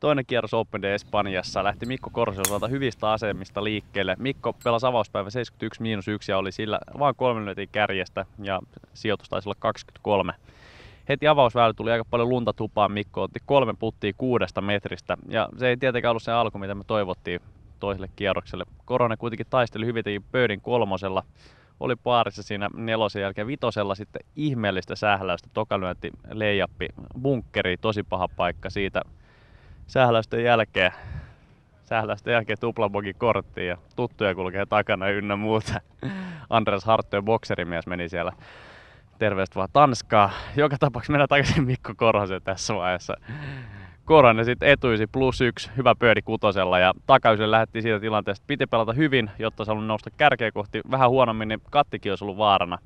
Toinen kierros Open Day Espanjassa lähti Mikko Korsiosalta hyvistä asemista liikkeelle. Mikko pelasi avauspäivä 71-1 ja oli sillä vain kolmen minuutin kärjestä ja sijoitus taisi olla 23. Heti avausväylä tuli aika paljon lunta tupaan. Mikko otti kolme puttia kuudesta metristä ja se ei tietenkään ollut se alku, mitä me toivottiin toiselle kierrokselle. Korona kuitenkin taisteli hyvinkin pöydin kolmosella oli paarissa siinä nelosen jälkeen. Vitosella sitten ihmeellistä sähläystä. Toka leijappi bunkkeri, tosi paha paikka siitä sähläysten jälkeen, sähläysten jälkeen tuplabokin korttiin ja tuttuja kulkee takana ynnä muuta. Andres ja bokserimies, meni siellä terveistä vaan Tanskaa. Joka tapauksessa mennään takaisin Mikko Korhosen tässä vaiheessa. Korhonen sitten etuisi plus yksi, hyvä pyöri kutosella ja takaisin lähti siitä tilanteesta. Piti pelata hyvin, jotta se nousta kärkeä kohti. Vähän huonommin, niin kattikin olisi ollut vaarana.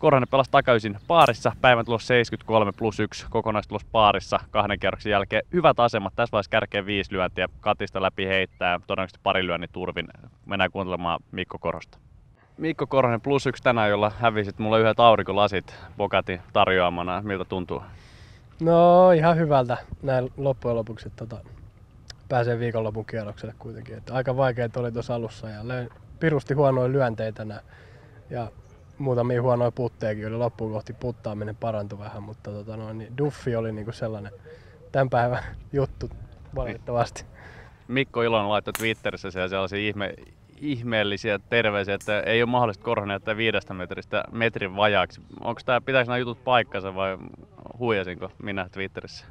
Korhonen pelasi takaisin paarissa, päivän tulos 73 plus 1, kokonaistulos paarissa kahden kierroksen jälkeen. Hyvät asemat, tässä vaiheessa kärkeen viisi lyöntiä, katista läpi heittää, todennäköisesti pari lyönnin turvin. Mennään kuuntelemaan Mikko Korhosta. Mikko Korhonen plus yksi tänään, jolla hävisit mulle yhdet aurinkolasit Bogatin tarjoamana. Miltä tuntuu? No ihan hyvältä näin loppujen lopuksi. Tota, pääsee viikonlopun kierrokselle kuitenkin. Että aika vaikeet oli tuossa alussa ja löin pirusti huonoja lyönteitä tänään. Ja muutamia huonoja puttejakin oli loppuun kohti puttaaminen parantui vähän, mutta tota noin, niin Duffi oli niinku sellainen tämän päivän juttu valitettavasti. Mikko Ilon laittoi Twitterissä siellä sellaisia ihme, ihmeellisiä terveisiä, että ei ole mahdollista korhonen jättää viidestä metristä metrin vajaaksi. Onko tämä, pitäisi nämä jutut paikkansa vai huijasinko minä Twitterissä?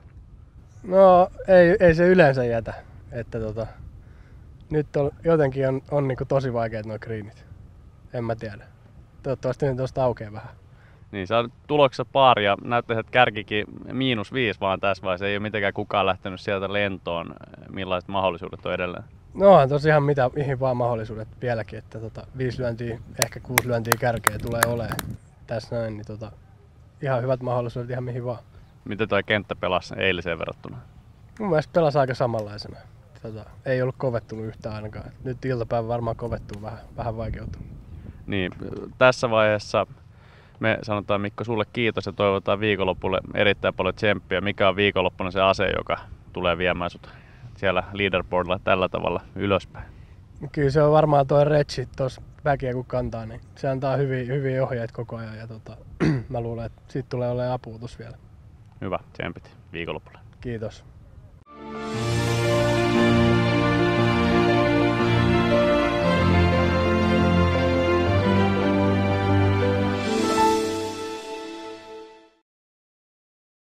No ei, ei se yleensä jätä. Että tota, nyt on, jotenkin on, on niinku tosi vaikeat nuo kriinit. En mä tiedä toivottavasti ne tuosta aukeaa vähän. Niin, sä tuloksessa pari ja näyttää, että kärkikin miinus viisi vaan tässä vaiheessa. Ei ole mitenkään kukaan lähtenyt sieltä lentoon. Millaiset mahdollisuudet on edelleen? No on tosiaan mitä, mihin vaan mahdollisuudet vieläkin, että tota, viisi lyöntiä, ehkä kuusi lyöntiä kärkeä tulee olemaan tässä näin, niin tota, ihan hyvät mahdollisuudet ihan mihin vaan. Miten tuo kenttä pelasi eiliseen verrattuna? Mun mielestä pelasi aika samanlaisena. Tota, ei ollut kovettunut yhtään ainakaan. Nyt iltapäivä varmaan kovettuu vähän, vähän vaikeutunut. Niin, tässä vaiheessa me sanotaan Mikko sulle kiitos ja toivotaan viikonloppulle erittäin paljon tsemppiä. Mikä on viikonloppuna se ase, joka tulee viemään sut siellä leaderboardilla tällä tavalla ylöspäin? No kyllä se on varmaan tuo retsi tuossa väkeä kun kantaa, niin se antaa hyviä, hyviä ohjeita koko ajan ja tota, mä luulen, että siitä tulee olemaan apuutus vielä. Hyvä, tsempit viikonloppuna. Kiitos.